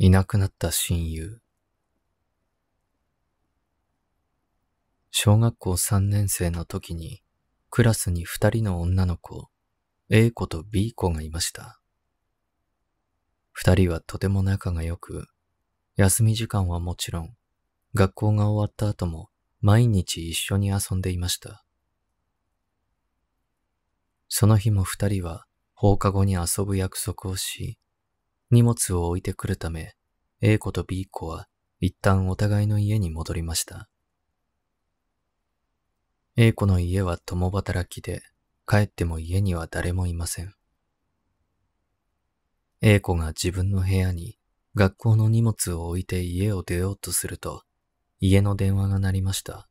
いなくなった親友。小学校三年生の時に、クラスに二人の女の子、A 子と B 子がいました。二人はとても仲が良く、休み時間はもちろん、学校が終わった後も毎日一緒に遊んでいました。その日も二人は放課後に遊ぶ約束をし、荷物を置いてくるため、A 子と B 子は一旦お互いの家に戻りました。A 子の家は共働きで、帰っても家には誰もいません。A 子が自分の部屋に学校の荷物を置いて家を出ようとすると、家の電話が鳴りました。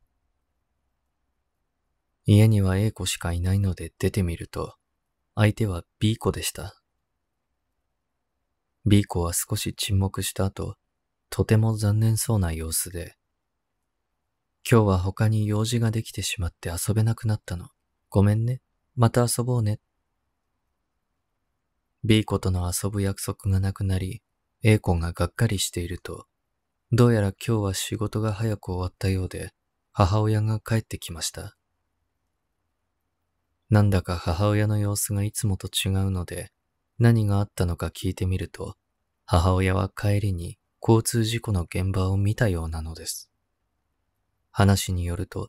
家には A 子しかいないので出てみると、相手は B 子でした。B 子は少し沈黙した後、とても残念そうな様子で、今日は他に用事ができてしまって遊べなくなったの。ごめんね。また遊ぼうね。B 子との遊ぶ約束がなくなり、A 子ががっかりしていると、どうやら今日は仕事が早く終わったようで、母親が帰ってきました。なんだか母親の様子がいつもと違うので、何があったのか聞いてみると、母親は帰りに交通事故の現場を見たようなのです。話によると、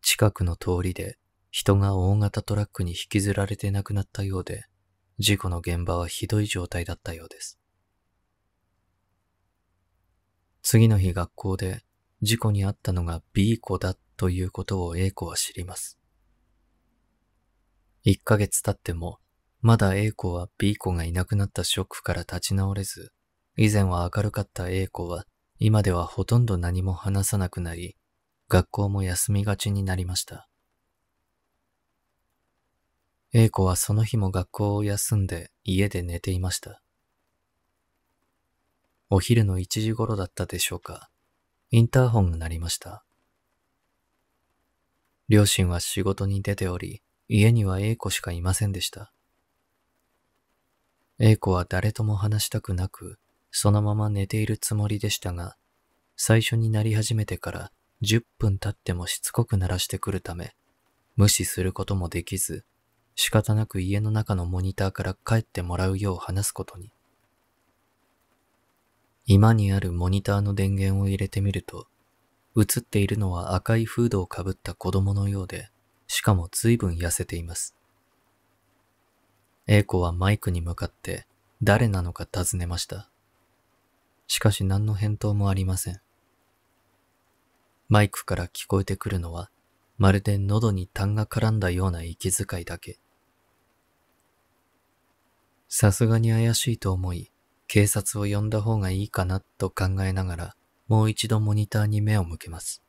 近くの通りで人が大型トラックに引きずられて亡くなったようで、事故の現場はひどい状態だったようです。次の日学校で事故に遭ったのが B 子だということを A 子は知ります。1ヶ月経ってもまだ A 子は B 子がいなくなったショックから立ち直れず、以前は明るかった A 子は今ではほとんど何も話さなくなり、学校も休みがちになりました。A 子はその日も学校を休んで家で寝ていました。お昼の1時頃だったでしょうか。インターホンが鳴りました。両親は仕事に出ており、家には A 子しかいませんでした。A 子は誰とも話したくなく、そのまま寝ているつもりでしたが、最初になり始めてから10分経ってもしつこく鳴らしてくるため、無視することもできず、仕方なく家の中のモニターから帰ってもらうよう話すことに。今にあるモニターの電源を入れてみると、映っているのは赤いフードをかぶった子供のようで、しかも随分痩せています。A 子はマイクに向かって誰なのか尋ねました。しかし何の返答もありません。マイクから聞こえてくるのは、まるで喉に痰が絡んだような息遣いだけ。さすがに怪しいと思い、警察を呼んだ方がいいかなと考えながら、もう一度モニターに目を向けます。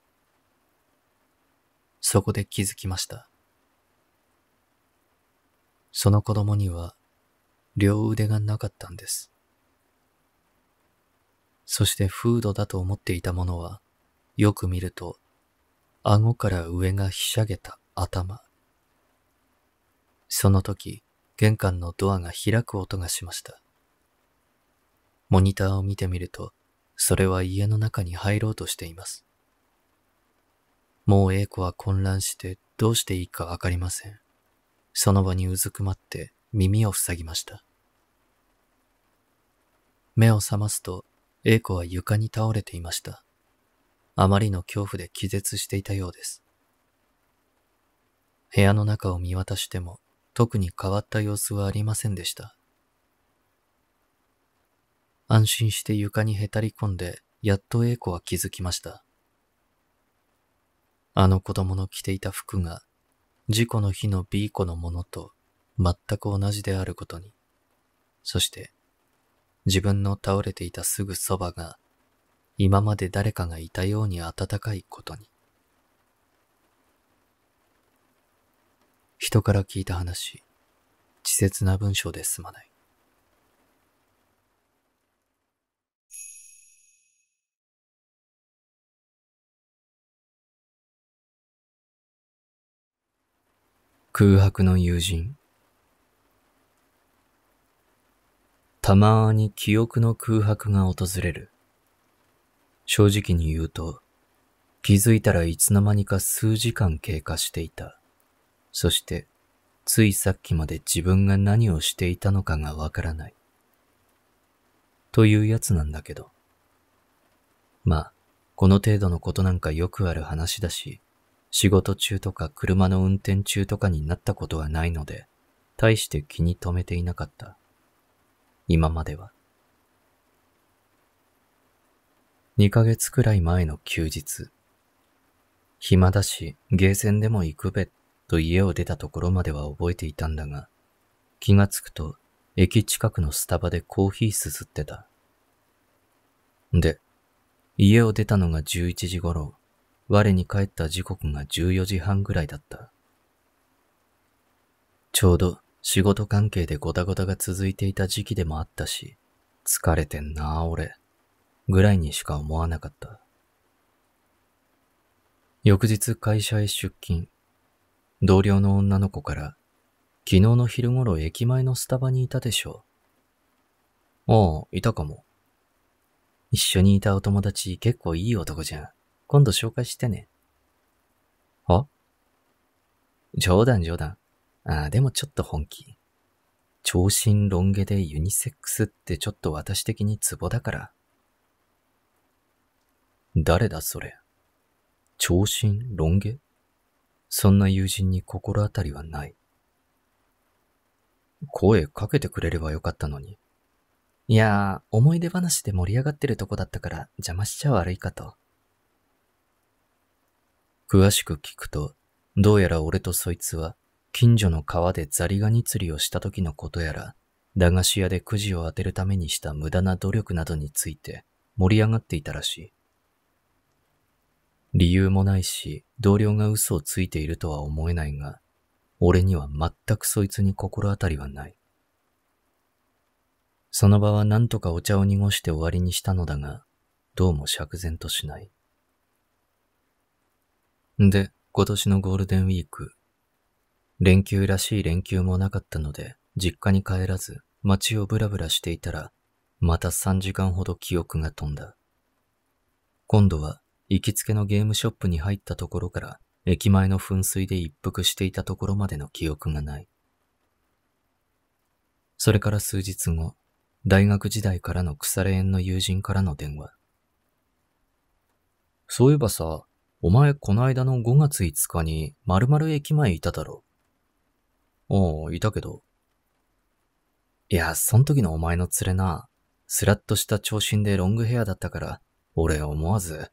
そこで気づきました。その子供には両腕がなかったんです。そしてフードだと思っていたものは、よく見ると、顎から上がひしゃげた頭。その時、玄関のドアが開く音がしました。モニターを見てみると、それは家の中に入ろうとしています。もう A 子は混乱してどうしていいかわかりません。その場にうずくまって耳を塞ぎました。目を覚ますと、英子は床に倒れていました。あまりの恐怖で気絶していたようです。部屋の中を見渡しても、特に変わった様子はありませんでした。安心して床にへたり込んで、やっと英子は気づきました。あの子供の着ていた服が事故の日の B 子のものと全く同じであることに、そして自分の倒れていたすぐそばが今まで誰かがいたように温かいことに。人から聞いた話、稚拙な文章ですまない。空白の友人。たまーに記憶の空白が訪れる。正直に言うと、気づいたらいつの間にか数時間経過していた。そして、ついさっきまで自分が何をしていたのかがわからない。というやつなんだけど。まあ、この程度のことなんかよくある話だし、仕事中とか車の運転中とかになったことはないので、大して気に留めていなかった。今までは。2ヶ月くらい前の休日。暇だし、ゲーセンでも行くべ、と家を出たところまでは覚えていたんだが、気がつくと、駅近くのスタバでコーヒーすすってた。で、家を出たのが11時頃。我に帰った時刻が14時半ぐらいだった。ちょうど仕事関係でごたごたが続いていた時期でもあったし、疲れてんな俺、ぐらいにしか思わなかった。翌日会社へ出勤。同僚の女の子から、昨日の昼頃駅前のスタバにいたでしょう。ああ、いたかも。一緒にいたお友達結構いい男じゃん。今度紹介してね。は冗談冗談。ああ、でもちょっと本気。長身ロン毛でユニセックスってちょっと私的にツボだから。誰だそれ。長身ロン毛そんな友人に心当たりはない。声かけてくれればよかったのに。いやー、思い出話で盛り上がってるとこだったから邪魔しちゃ悪いかと。詳しく聞くと、どうやら俺とそいつは、近所の川でザリガニ釣りをした時のことやら、駄菓子屋でくじを当てるためにした無駄な努力などについて盛り上がっていたらしい。理由もないし、同僚が嘘をついているとは思えないが、俺には全くそいつに心当たりはない。その場は何とかお茶を濁して終わりにしたのだが、どうも釈然としない。で、今年のゴールデンウィーク、連休らしい連休もなかったので、実家に帰らず、街をブラブラしていたら、また3時間ほど記憶が飛んだ。今度は、行きつけのゲームショップに入ったところから、駅前の噴水で一服していたところまでの記憶がない。それから数日後、大学時代からの腐れ縁の友人からの電話。そういえばさ、お前こないだの5月5日に〇〇駅前いただろ。おう、いたけど。いや、そん時のお前の連れな、スラッとした長身でロングヘアだったから、俺思わず、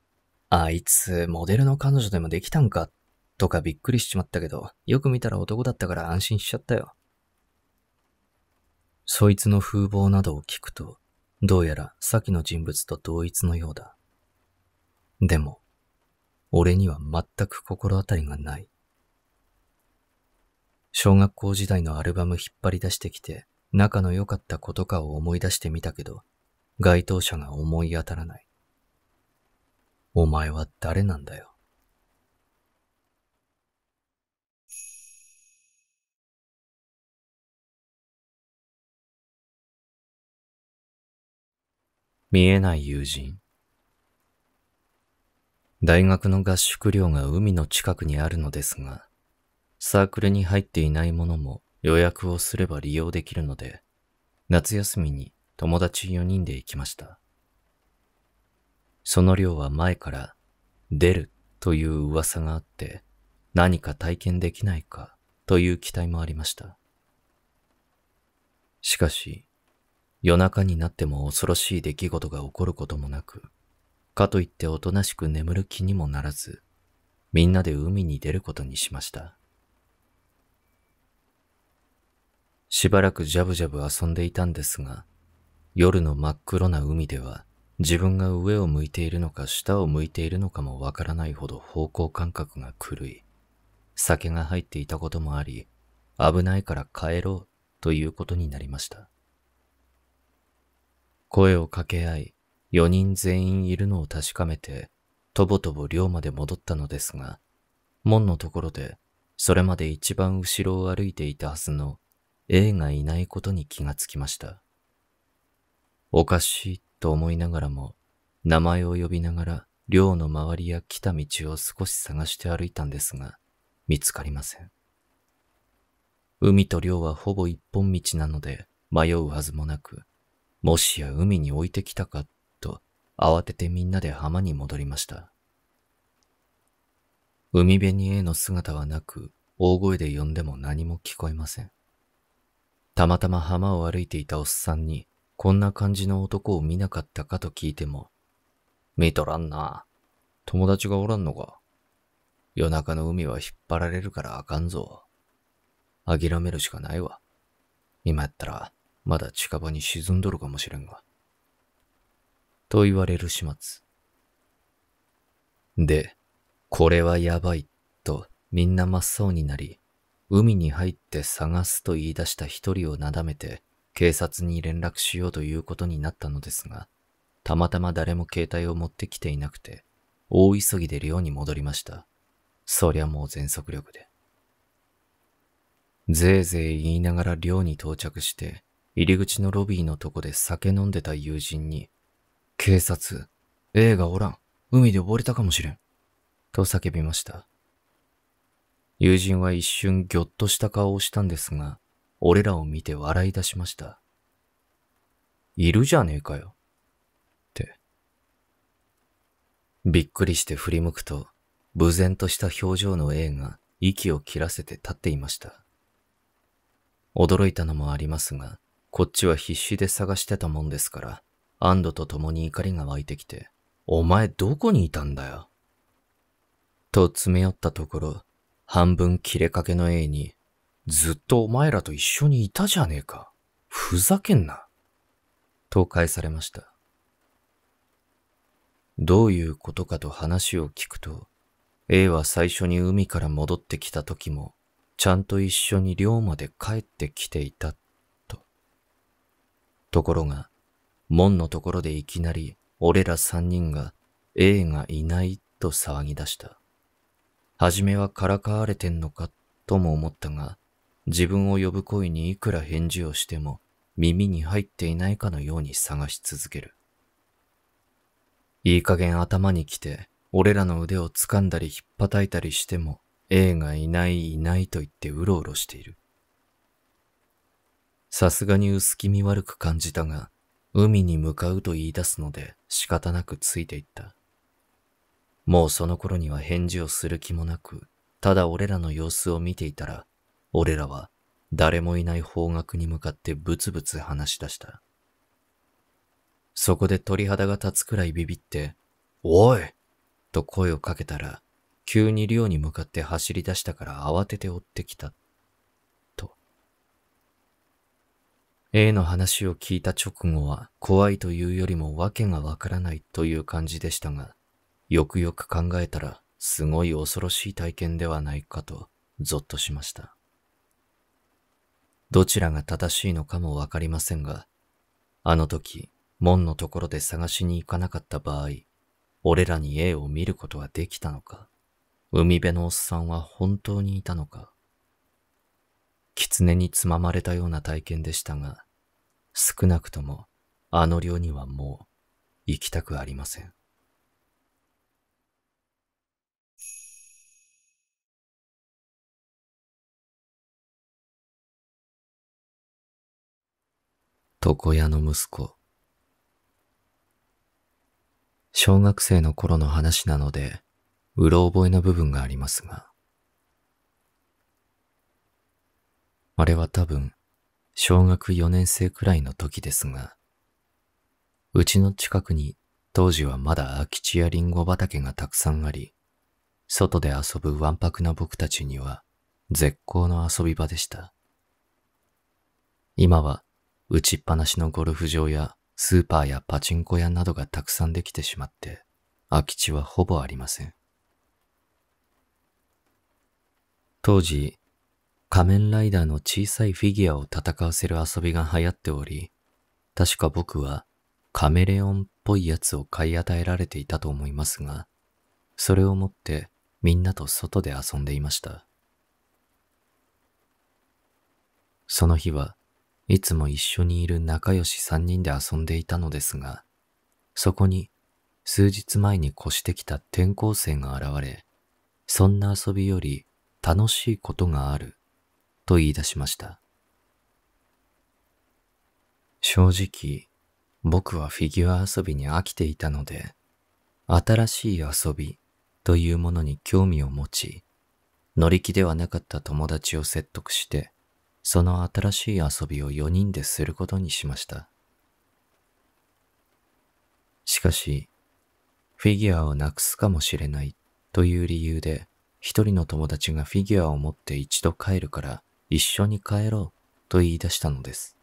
あいつモデルの彼女でもできたんか、とかびっくりしちまったけど、よく見たら男だったから安心しちゃったよ。そいつの風貌などを聞くと、どうやら先の人物と同一のようだ。でも、俺には全く心当たりがない。小学校時代のアルバム引っ張り出してきて、仲の良かったことかを思い出してみたけど、該当者が思い当たらない。お前は誰なんだよ。見えない友人。大学の合宿寮が海の近くにあるのですが、サークルに入っていないものも予約をすれば利用できるので、夏休みに友達4人で行きました。その寮は前から出るという噂があって、何か体験できないかという期待もありました。しかし、夜中になっても恐ろしい出来事が起こることもなく、かといっておとなしく眠る気にもならず、みんなで海に出ることにしました。しばらくジャブジャブ遊んでいたんですが、夜の真っ黒な海では自分が上を向いているのか下を向いているのかもわからないほど方向感覚が狂い、酒が入っていたこともあり、危ないから帰ろうということになりました。声を掛け合い、4人全員いるのを確かめて、とぼとぼ寮まで戻ったのですが、門のところで、それまで一番後ろを歩いていたはずの A がいないことに気がつきました。おかしいと思いながらも、名前を呼びながら寮の周りや来た道を少し探して歩いたんですが、見つかりません。海と寮はほぼ一本道なので迷うはずもなく、もしや海に置いてきたか慌ててみんなで浜に戻りました。海辺に A の姿はなく、大声で呼んでも何も聞こえません。たまたま浜を歩いていたおっさんに、こんな感じの男を見なかったかと聞いても、見とらんな。友達がおらんのか。夜中の海は引っ張られるからあかんぞ。諦めるしかないわ。今やったら、まだ近場に沈んどるかもしれんが。と言われる始末。で、これはやばい、とみんな真っ青になり、海に入って探すと言い出した一人をなだめて、警察に連絡しようということになったのですが、たまたま誰も携帯を持ってきていなくて、大急ぎで寮に戻りました。そりゃもう全速力で。ぜいぜい言いながら寮に到着して、入り口のロビーのとこで酒飲んでた友人に、警察、A がおらん。海で溺れたかもしれん。と叫びました。友人は一瞬ぎょっとした顔をしたんですが、俺らを見て笑い出しました。いるじゃねえかよ。って。びっくりして振り向くと、無然とした表情の A が息を切らせて立っていました。驚いたのもありますが、こっちは必死で探してたもんですから、安堵と共に怒りが湧いてきて、お前どこにいたんだよ。と詰め寄ったところ、半分切れかけの A に、ずっとお前らと一緒にいたじゃねえか。ふざけんな。と返されました。どういうことかと話を聞くと、A は最初に海から戻ってきた時も、ちゃんと一緒に寮まで帰ってきていた、と。ところが、門のところでいきなり俺ら三人が A がいないと騒ぎ出した。はじめはからかわれてんのかとも思ったが、自分を呼ぶ声にいくら返事をしても耳に入っていないかのように探し続ける。いい加減頭に来て、俺らの腕を掴んだり引っ叩いたりしても、A がいないいないと言ってうろうろしている。さすがに薄気味悪く感じたが、海に向かうと言い出すので仕方なくついていった。もうその頃には返事をする気もなく、ただ俺らの様子を見ていたら、俺らは誰もいない方角に向かってブツブツ話し出した。そこで鳥肌が立つくらいビビって、おいと声をかけたら、急に寮に向かって走り出したから慌てて追ってきた A の話を聞いた直後は怖いというよりも訳がわからないという感じでしたが、よくよく考えたらすごい恐ろしい体験ではないかとゾッとしました。どちらが正しいのかもわかりませんが、あの時、門のところで探しに行かなかった場合、俺らに A を見ることはできたのか海辺のおっさんは本当にいたのか狐につままれたような体験でしたが、少なくともあの寮にはもう行きたくありません。床屋の息子。小学生の頃の話なので、うろ覚えの部分がありますが。あれは多分、小学4年生くらいの時ですが、うちの近くに当時はまだ空き地やリンゴ畑がたくさんあり、外で遊ぶわんぱくな僕たちには絶好の遊び場でした。今は打ちっぱなしのゴルフ場やスーパーやパチンコ屋などがたくさんできてしまって空き地はほぼありません。当時仮面ライダーの小さいフィギュアを戦わせる遊びが流行っており、確か僕はカメレオンっぽいやつを買い与えられていたと思いますが、それを持ってみんなと外で遊んでいました。その日はいつも一緒にいる仲良し三人で遊んでいたのですが、そこに数日前に越してきた転校生が現れ、そんな遊びより楽しいことがあると言い出しました。正直、僕はフィギュア遊びに飽きていたので、新しい遊びというものに興味を持ち、乗り気ではなかった友達を説得して、その新しい遊びを4人ですることにしました。しかし、フィギュアをなくすかもしれないという理由で、一人の友達がフィギュアを持って一度帰るから、一緒に帰ろうと言い出したのです。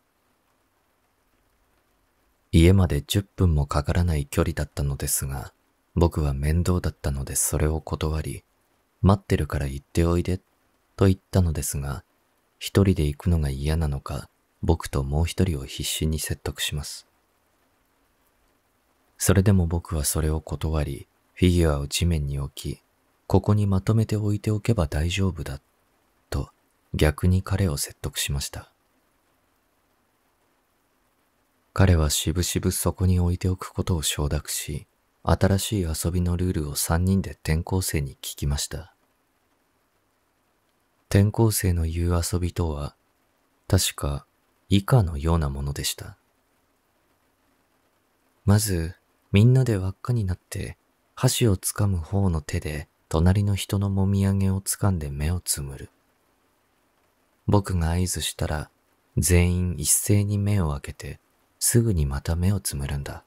家まで10分もかからない距離だったのですが、僕は面倒だったのでそれを断り、待ってるから行っておいでと言ったのですが、一人で行くのが嫌なのか、僕ともう一人を必死に説得します。それでも僕はそれを断り、フィギュアを地面に置き、ここにまとめて置いておけば大丈夫だ逆に彼を説得しました。彼はしぶしぶそこに置いておくことを承諾し、新しい遊びのルールを3人で転校生に聞きました。転校生の言う遊びとは、確か以下のようなものでした。まず、みんなで輪っかになって、箸をつかむ方の手で隣の人のもみあげをつかんで目をつむる。僕が合図したら、全員一斉に目を開けて、すぐにまた目をつむるんだ。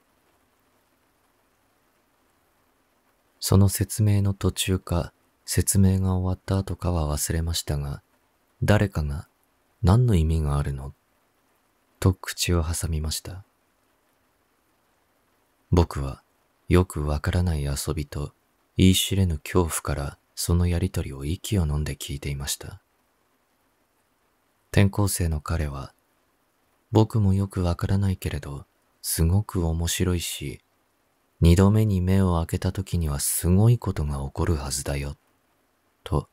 その説明の途中か、説明が終わった後かは忘れましたが、誰かが、何の意味があるのと口を挟みました。僕は、よくわからない遊びと、言い知れぬ恐怖から、そのやりとりを息を飲んで聞いていました。転校生の彼は、僕もよくわからないけれど、すごく面白いし、二度目に目を開けた時にはすごいことが起こるはずだよ、と、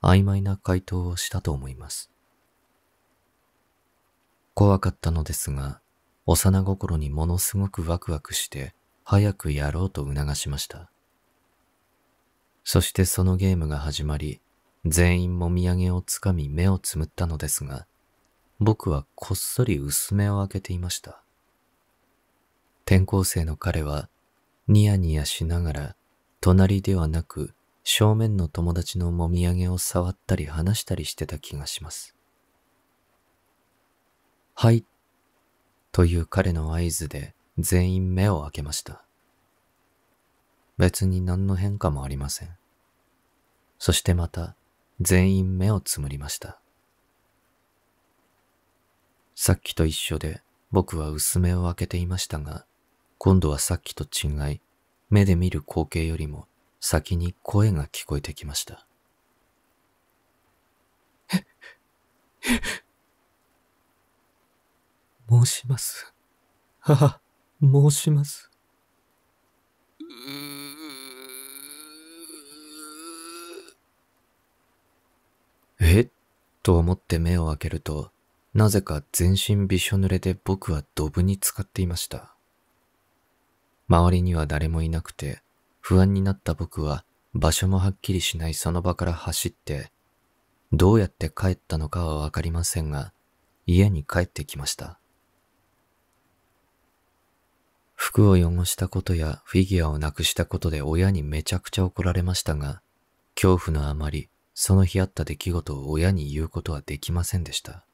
曖昧な回答をしたと思います。怖かったのですが、幼心にものすごくワクワクして、早くやろうと促しました。そしてそのゲームが始まり、全員もみあげをつかみ目をつむったのですが、僕はこっそり薄目を開けていました。転校生の彼はニヤニヤしながら隣ではなく正面の友達のもみあげを触ったり話したりしてた気がします。はい、という彼の合図で全員目を開けました。別に何の変化もありません。そしてまた全員目をつむりました。さっきと一緒で僕は薄目を開けていましたが、今度はさっきと違い、目で見る光景よりも先に声が聞こえてきました。申します。母、申します。うーえっと思って目を開けると、なぜか全身びしょ濡れで僕はドブに浸かっていました。周りには誰もいなくて、不安になった僕は場所もはっきりしないその場から走って、どうやって帰ったのかはわかりませんが、家に帰ってきました。服を汚したことやフィギュアをなくしたことで親にめちゃくちゃ怒られましたが、恐怖のあまりその日あった出来事を親に言うことはできませんでした。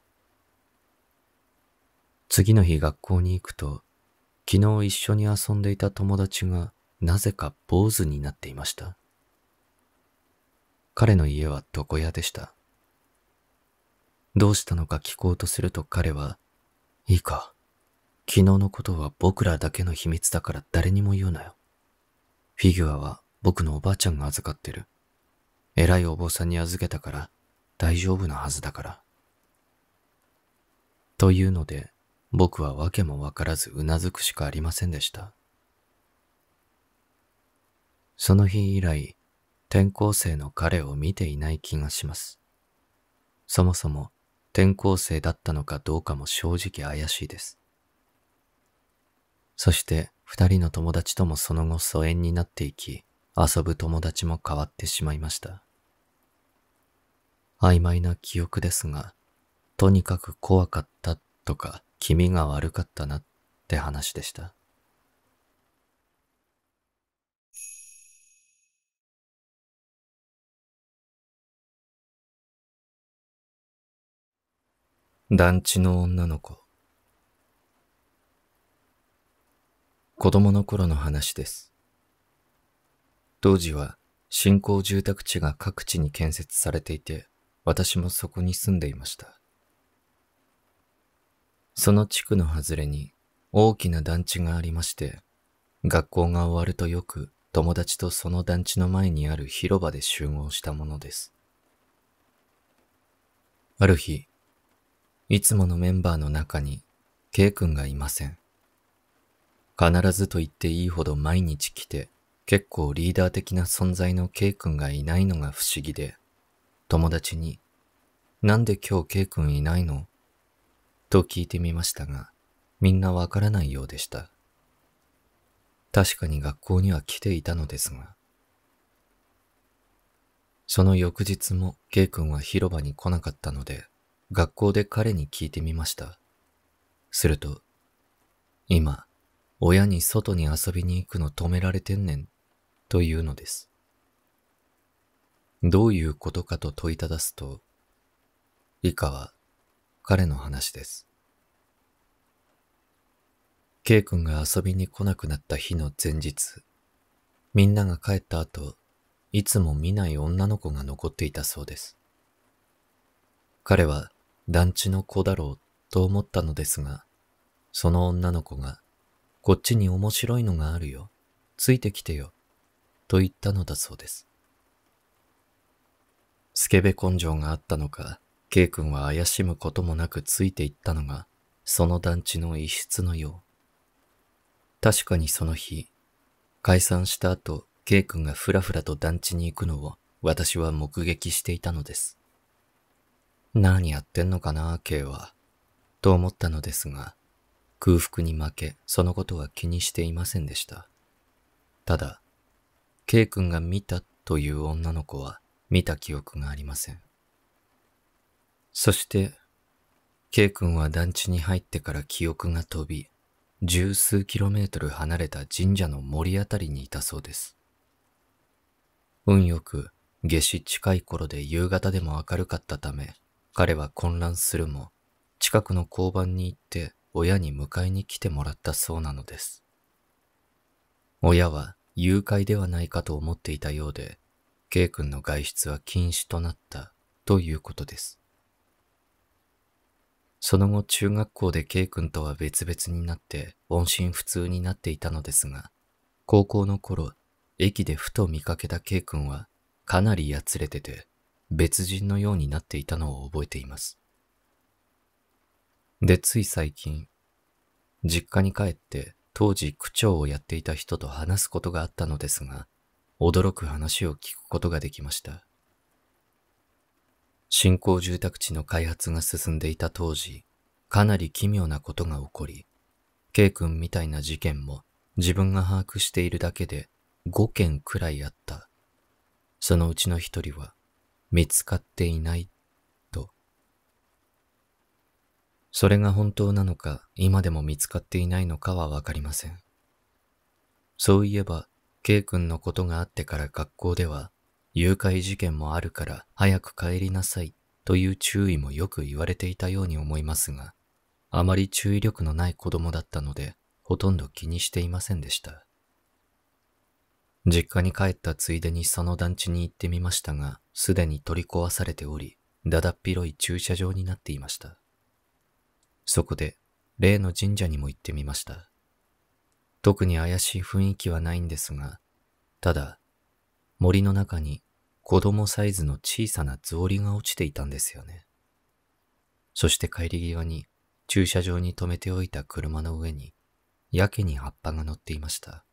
次の日学校に行くと、昨日一緒に遊んでいた友達がなぜか坊主になっていました。彼の家は床屋でした。どうしたのか聞こうとすると彼は、いいか、昨日のことは僕らだけの秘密だから誰にも言うなよ。フィギュアは僕のおばあちゃんが預かってる。偉いお坊さんに預けたから大丈夫なはずだから。というので、僕は訳もわからずうなずくしかありませんでした。その日以来、転校生の彼を見ていない気がします。そもそも転校生だったのかどうかも正直怪しいです。そして二人の友達ともその後疎遠になっていき、遊ぶ友達も変わってしまいました。曖昧な記憶ですが、とにかく怖かったとか気味が悪かったなって話でした。団地の女の子子供の頃の話です。当時は新興住宅地が各地に建設されていて、私もそこに住んでいました。その地区の外れに大きな団地がありまして、学校が終わるとよく友達とその団地の前にある広場で集合したものです。ある日、いつものメンバーの中に K 君がいません。必ずと言っていいほど毎日来て結構リーダー的な存在の K 君がいないのが不思議で、友達に、なんで今日 K 君いないのと聞いてみましたが、みんなわからないようでした。確かに学校には来ていたのですが、その翌日も K 君は広場に来なかったので、学校で彼に聞いてみました。すると、今、親に外に遊びに行くの止められてんねん、というのです。どういうことかと問いただすと、以下は彼の話です。K 君が遊びに来なくなった日の前日、みんなが帰った後、いつも見ない女の子が残っていたそうです。彼は団地の子だろうと思ったのですが、その女の子が、こっちに面白いのがあるよ、ついてきてよ、と言ったのだそうです。スケベ根性があったのか、K 君は怪しむこともなくついていったのが、その団地の一室のよう。確かにその日、解散した後、K 君がふらふらと団地に行くのを私は目撃していたのです。何やってんのかな、K は。と思ったのですが、空腹に負け、そのことは気にしていませんでした。ただ、K 君が見たという女の子は、見た記憶がありません。そして、K 君は団地に入ってから記憶が飛び、十数キロメートル離れた神社の森あたりにいたそうです。運よく、夏至近い頃で夕方でも明るかったため、彼は混乱するも、近くの交番に行って親に迎えに来てもらったそうなのです。親は誘拐ではないかと思っていたようで、K 君の外出は禁止となったということです。その後中学校で K 君とは別々になって音信不通になっていたのですが、高校の頃、駅でふと見かけた K 君はかなりやつれてて別人のようになっていたのを覚えています。で、つい最近、実家に帰って当時区長をやっていた人と話すことがあったのですが、驚く話を聞くことができました。新興住宅地の開発が進んでいた当時、かなり奇妙なことが起こり、K 君みたいな事件も自分が把握しているだけで5件くらいあった。そのうちの一人は見つかっていないと。それが本当なのか今でも見つかっていないのかはわかりません。そういえば K 君のことがあってから学校では、誘拐事件もあるから早く帰りなさいという注意もよく言われていたように思いますが、あまり注意力のない子供だったので、ほとんど気にしていませんでした。実家に帰ったついでにその団地に行ってみましたが、すでに取り壊されており、だだっ広い駐車場になっていました。そこで、例の神社にも行ってみました。特に怪しい雰囲気はないんですが、ただ、森の中に子供サイズの小さな草履が落ちていたんですよね。そして帰り際に駐車場に止めておいた車の上に、やけに葉っぱが乗っていました。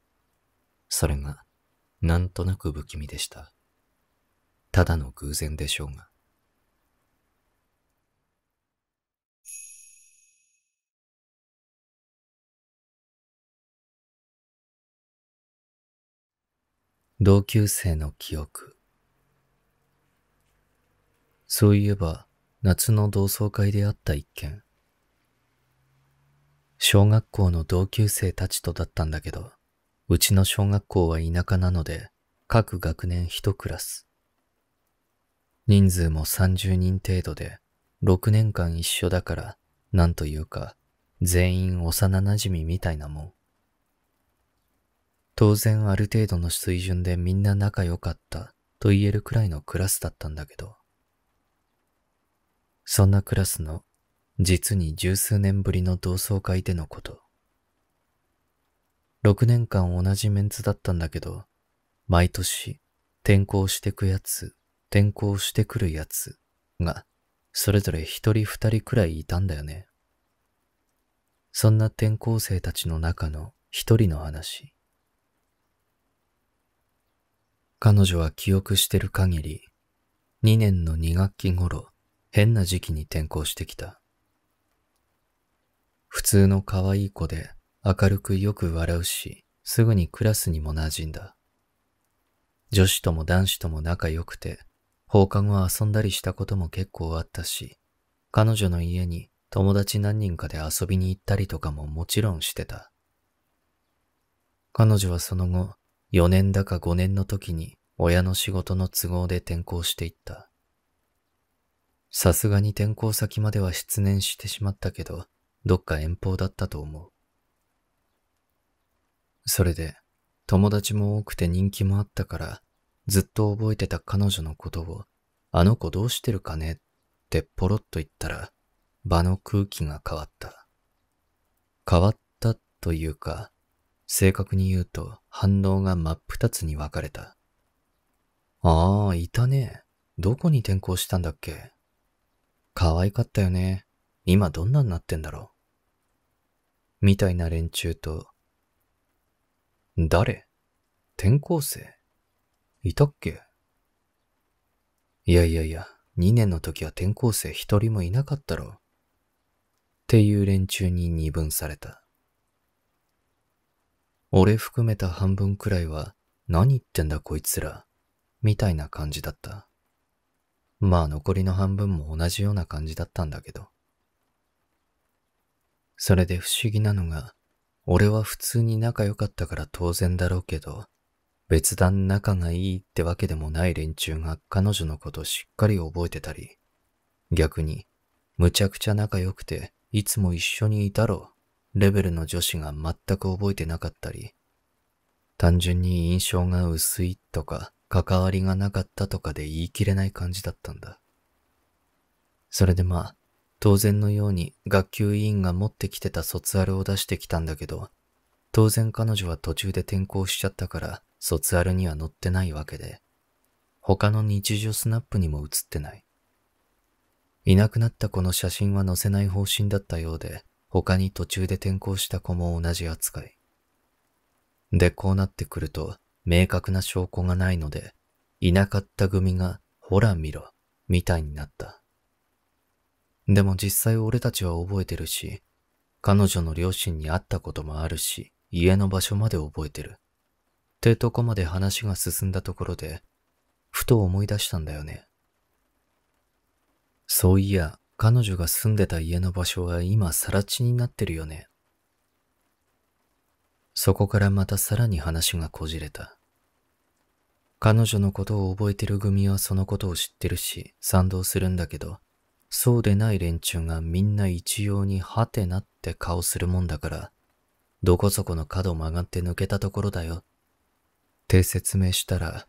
それが、なんとなく不気味でした。ただの偶然でしょうが。同級生の記憶。そういえば、夏の同窓会であった一件。小学校の同級生たちとだったんだけど、うちの小学校は田舎なので、各学年一クラス。人数も30人程度で、6年間一緒だから、なんというか、全員幼馴染みみたいなもん。当然ある程度の水準でみんな仲良かったと言えるくらいのクラスだったんだけど、そんなクラスの実に十数年ぶりの同窓会でのこと。6年間同じメンツだったんだけど、毎年転校してくやつ、転校してくるやつが、それぞれ一人二人くらいいたんだよね。そんな転校生たちの中の一人の話。彼女は記憶してる限り、2年の2学期頃、変な時期に転校してきた。普通の可愛い子で明るくよく笑うし、すぐにクラスにも馴染んだ。女子とも男子とも仲良くて、放課後遊んだりしたことも結構あったし、彼女の家に友達何人かで遊びに行ったりとかももちろんしてた。彼女はその後、4年だか5年の時に親の仕事の都合で転校していった。さすがに転校先までは失念してしまったけど、どっか遠方だったと思う。それで、友達も多くて人気もあったから、ずっと覚えてた彼女のことを、あの子どうしてるかねってポロッと言ったら、場の空気が変わった。変わったというか、正確に言うと反応が真っ二つに分かれた。ああ、いたね。どこに転校したんだっけ可愛かったよね。今どんなになってんだろう。みたいな連中と、誰転校生いたっけいやいやいや、2年の時は転校生一人もいなかったろう。っていう連中に二分された。俺含めた半分くらいは何言ってんだこいつら、みたいな感じだった。まあ残りの半分も同じような感じだったんだけど。それで不思議なのが、俺は普通に仲良かったから当然だろうけど、別段仲がいいってわけでもない連中が彼女のことしっかり覚えてたり、逆に、むちゃくちゃ仲良くていつも一緒にいたろレベルの女子が全く覚えてなかったり、単純に印象が薄いとか、関わりがなかったとかで言い切れない感じだったんだ。それでまあ、当然のように学級委員が持ってきてた卒アルを出してきたんだけど、当然彼女は途中で転校しちゃったから卒アルには載ってないわけで、他の日常スナップにも写ってない。いなくなったこの写真は載せない方針だったようで、他に途中で転校した子も同じ扱い。で、こうなってくると、明確な証拠がないので、いなかった組が、ほら見ろ、みたいになった。でも実際俺たちは覚えてるし、彼女の両親に会ったこともあるし、家の場所まで覚えてる。ってとこまで話が進んだところで、ふと思い出したんだよね。そういや、彼女が住んでた家の場所は今更地になってるよね。そこからまたさらに話がこじれた。彼女のことを覚えてる組はそのことを知ってるし、賛同するんだけど、そうでない連中がみんな一様にハテナって顔するもんだから、どこそこの角曲がって抜けたところだよ。って説明したら、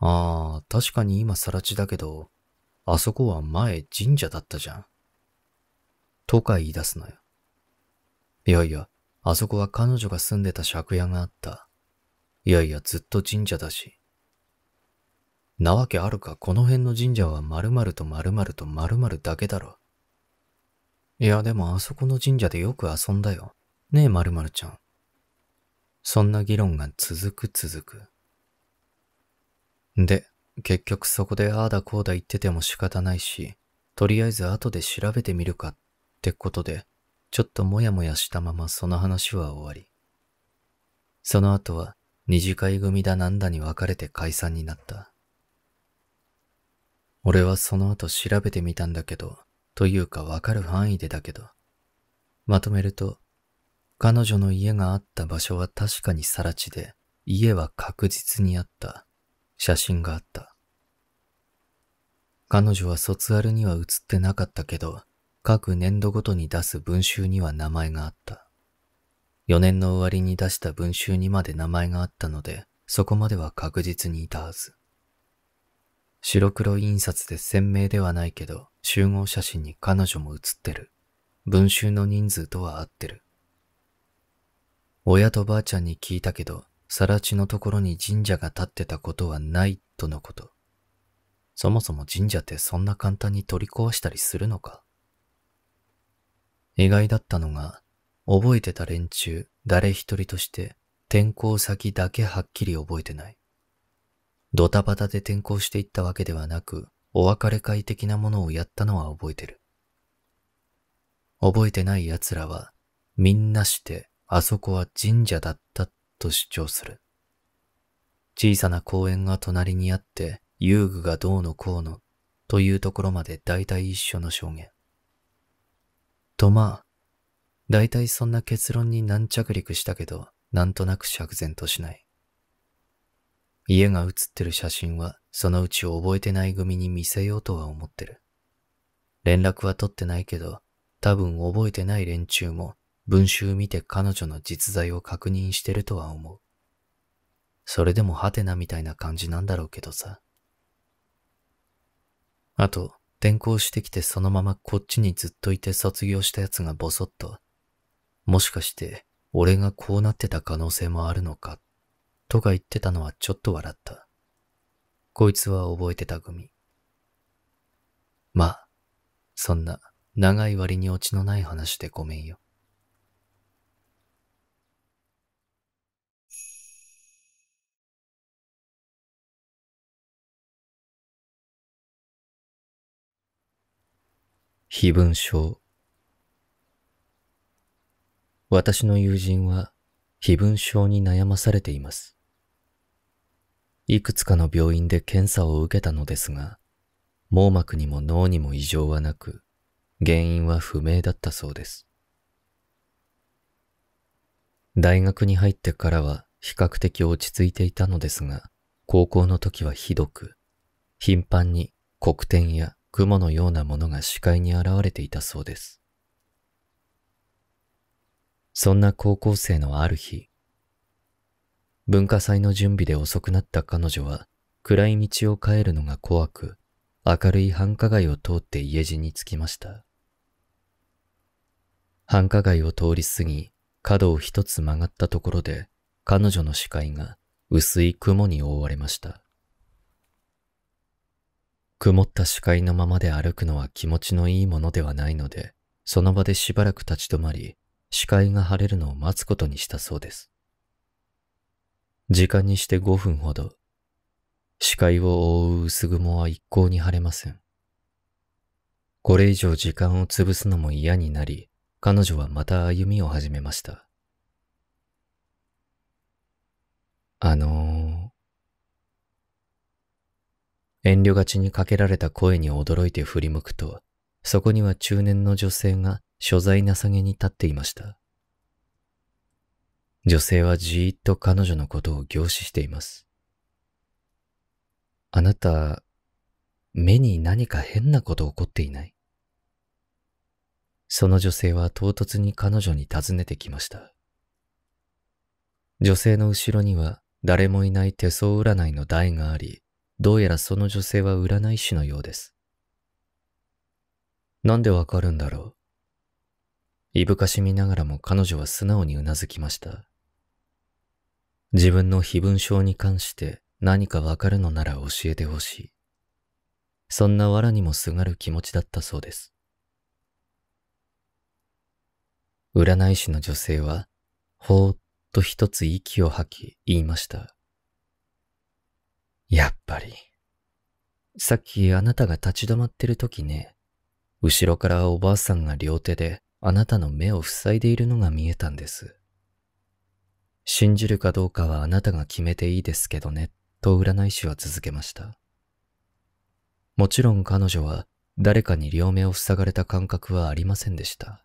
ああ、確かに今更地だけど、あそこは前神社だったじゃん。とか言い出すのよ。いやいや、あそこは彼女が住んでた借家があった。いやいや、ずっと神社だし。なわけあるか、この辺の神社は〇〇と〇〇と〇〇だけだろ。いや、でもあそこの神社でよく遊んだよ。ねえ、〇〇ちゃん。そんな議論が続く続く。で、結局そこでああだこうだ言ってても仕方ないし、とりあえず後で調べてみるかってことで、ちょっともやもやしたままその話は終わり。その後は二次会組だなんだに分かれて解散になった。俺はその後調べてみたんだけど、というかわかる範囲でだけど、まとめると、彼女の家があった場所は確かに更地で、家は確実にあった。写真があった。彼女は卒アルには写ってなかったけど、各年度ごとに出す文集には名前があった。4年の終わりに出した文集にまで名前があったので、そこまでは確実にいたはず。白黒印刷で鮮明ではないけど、集合写真に彼女も写ってる。文集の人数とは合ってる。親とばあちゃんに聞いたけど、更地のところに神社が建ってたことはないとのこと。そもそも神社ってそんな簡単に取り壊したりするのか意外だったのが、覚えてた連中誰一人として転校先だけはっきり覚えてない。ドタバタで転校していったわけではなく、お別れ会的なものをやったのは覚えてる。覚えてない奴らは、みんなしてあそこは神社だったっと主張する。小さな公園が隣にあって遊具がどうのこうのというところまで大体一緒の証言。とまあ、大体そんな結論に軟着陸したけど、なんとなく釈然としない。家が写ってる写真はそのうち覚えてない組に見せようとは思ってる。連絡は取ってないけど、多分覚えてない連中も文集見て彼女の実在を確認してるとは思う。それでもハテナみたいな感じなんだろうけどさ。あと、転校してきてそのままこっちにずっといて卒業したやつがボソッと、もしかして俺がこうなってた可能性もあるのか、とか言ってたのはちょっと笑った。こいつは覚えてた組。まあ、そんな長い割にオチのない話でごめんよ。非文症。私の友人は非文症に悩まされています。いくつかの病院で検査を受けたのですが、網膜にも脳にも異常はなく、原因は不明だったそうです。大学に入ってからは比較的落ち着いていたのですが、高校の時はひどく、頻繁に黒点や雲のようなものが視界に現れていたそうです。そんな高校生のある日、文化祭の準備で遅くなった彼女は暗い道を帰るのが怖く、明るい繁華街を通って家路に着きました。繁華街を通り過ぎ、角を一つ曲がったところで彼女の視界が薄い雲に覆われました。曇った視界のままで歩くのは気持ちのいいものではないので、その場でしばらく立ち止まり、視界が晴れるのを待つことにしたそうです。時間にして5分ほど、視界を覆う薄雲は一向に晴れません。これ以上時間を潰すのも嫌になり、彼女はまた歩みを始めました。あのー遠慮がちにかけられた声に驚いて振り向くと、そこには中年の女性が所在なさげに立っていました。女性はじーっと彼女のことを凝視しています。あなた、目に何か変なこと起こっていないその女性は唐突に彼女に尋ねてきました。女性の後ろには誰もいない手相占いの台があり、どうやらその女性は占い師のようです。なんでわかるんだろう。いぶかしみながらも彼女は素直にうなずきました。自分の非分症に関して何かわかるのなら教えてほしい。そんな藁にもすがる気持ちだったそうです。占い師の女性は、ほーっと一つ息を吐き言いました。やっぱり。さっきあなたが立ち止まってる時ね、後ろからおばあさんが両手であなたの目を塞いでいるのが見えたんです。信じるかどうかはあなたが決めていいですけどね、と占い師は続けました。もちろん彼女は誰かに両目を塞がれた感覚はありませんでした。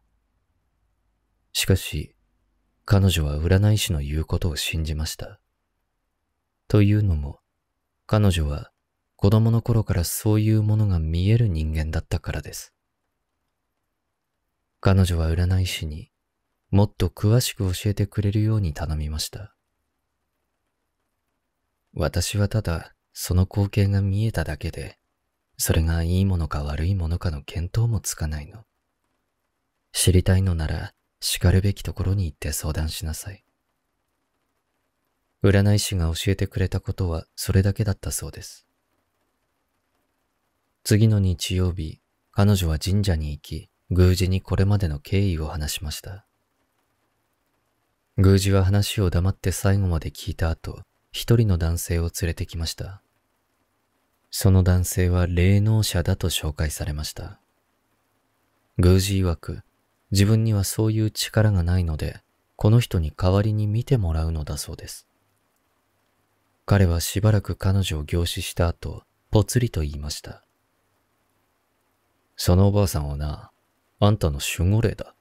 しかし、彼女は占い師の言うことを信じました。というのも、彼女は子供の頃からそういうものが見える人間だったからです。彼女は占い師にもっと詳しく教えてくれるように頼みました。私はただその光景が見えただけで、それがいいものか悪いものかの見当もつかないの。知りたいのなら叱るべきところに行って相談しなさい。占い師が教えてくれたことはそれだけだったそうです。次の日曜日、彼女は神社に行き、宮司にこれまでの経緯を話しました。宮司は話を黙って最後まで聞いた後、一人の男性を連れてきました。その男性は霊能者だと紹介されました。宮司曰く、自分にはそういう力がないので、この人に代わりに見てもらうのだそうです。彼はしばらく彼女を凝視した後、ぽつりと言いました。そのおばあさんはな、あんたの守護霊だ。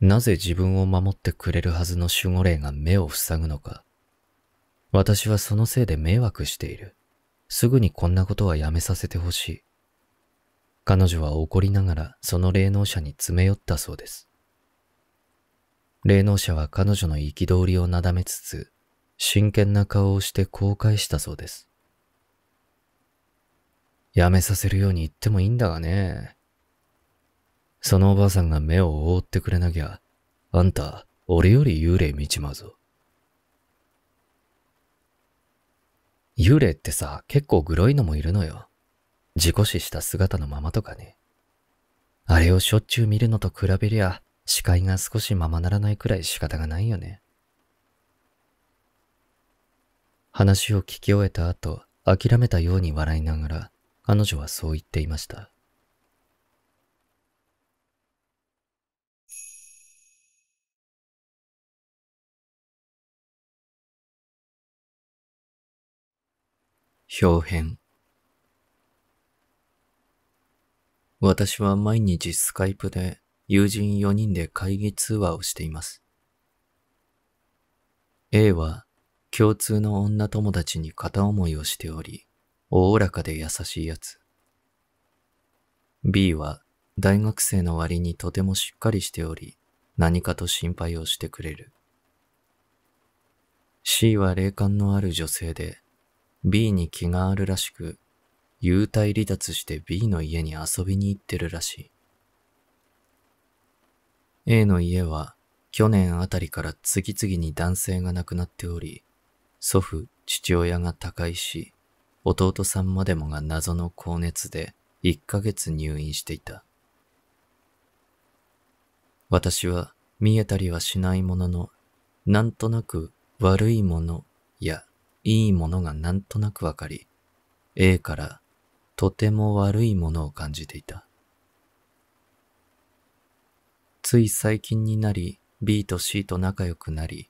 なぜ自分を守ってくれるはずの守護霊が目を塞ぐのか。私はそのせいで迷惑している。すぐにこんなことはやめさせてほしい。彼女は怒りながらその霊能者に詰め寄ったそうです。霊能者は彼女の憤りをなだめつつ、真剣な顔をして後悔したそうです。やめさせるように言ってもいいんだがね。そのおばあさんが目を覆ってくれなきゃ、あんた、俺より幽霊見ちまうぞ。幽霊ってさ、結構グロいのもいるのよ。事故死した姿のままとかね。あれをしょっちゅう見るのと比べりゃ、視界が少しままならないくらい仕方がないよね。話を聞き終えた後、諦めたように笑いながら、彼女はそう言っていました。表編私は毎日スカイプで友人4人で会議通話をしています。A は共通の女友達に片思いをしており、おおらかで優しいやつ。B は大学生の割にとてもしっかりしており、何かと心配をしてくれる。C は霊感のある女性で、B に気があるらしく、幽体離脱して B の家に遊びに行ってるらしい。A の家は去年あたりから次々に男性が亡くなっており、祖父、父親が他界し、弟さんまでもが謎の高熱で一ヶ月入院していた。私は見えたりはしないものの、なんとなく悪いものやいいものがなんとなくわかり、A からとても悪いものを感じていた。つい最近になり B と C と仲良くなり、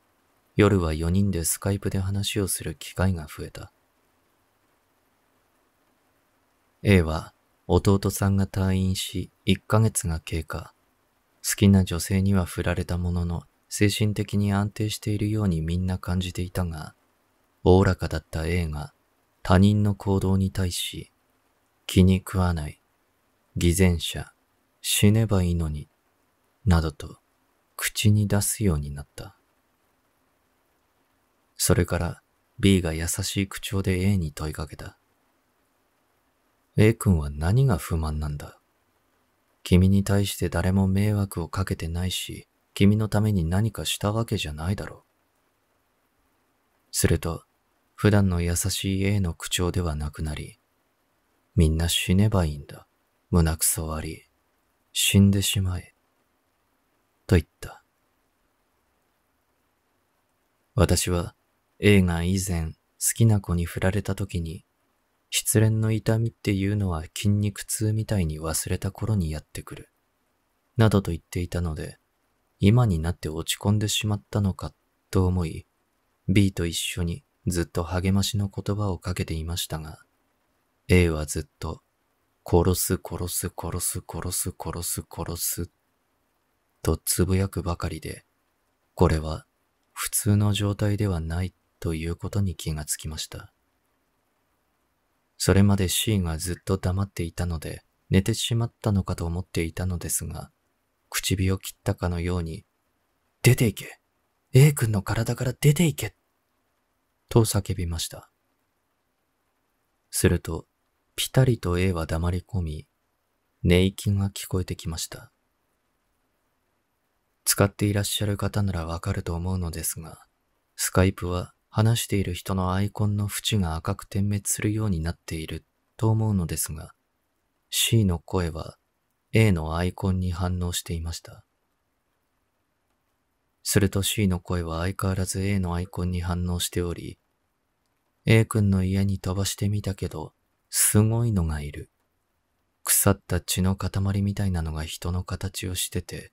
夜は4人でスカイプで話をする機会が増えた。A は弟さんが退院し1ヶ月が経過。好きな女性には振られたものの精神的に安定しているようにみんな感じていたが、おおらかだった A が他人の行動に対し気に食わない、偽善者、死ねばいいのに、などと口に出すようになった。それから B が優しい口調で A に問いかけた。A 君は何が不満なんだ君に対して誰も迷惑をかけてないし、君のために何かしたわけじゃないだろう。すると、普段の優しい A の口調ではなくなり、みんな死ねばいいんだ。胸くそあり、死んでしまえ。と言った。私は A が以前好きな子に振られた時に、失恋の痛みっていうのは筋肉痛みたいに忘れた頃にやってくる。などと言っていたので、今になって落ち込んでしまったのかと思い、B と一緒にずっと励ましの言葉をかけていましたが、A はずっと、殺す殺す殺す殺す殺す殺す、とつぶやくばかりで、これは普通の状態ではないということに気がつきました。それまで C がずっと黙っていたので、寝てしまったのかと思っていたのですが、唇を切ったかのように、出ていけ !A 君の体から出ていけと叫びました。すると、ぴたりと A は黙り込み、寝息が聞こえてきました。使っていらっしゃる方ならわかると思うのですが、スカイプは話している人のアイコンの縁が赤く点滅するようになっていると思うのですが、C の声は A のアイコンに反応していました。すると C の声は相変わらず A のアイコンに反応しており、A 君の家に飛ばしてみたけど、すごいのがいる。腐った血の塊みたいなのが人の形をしてて、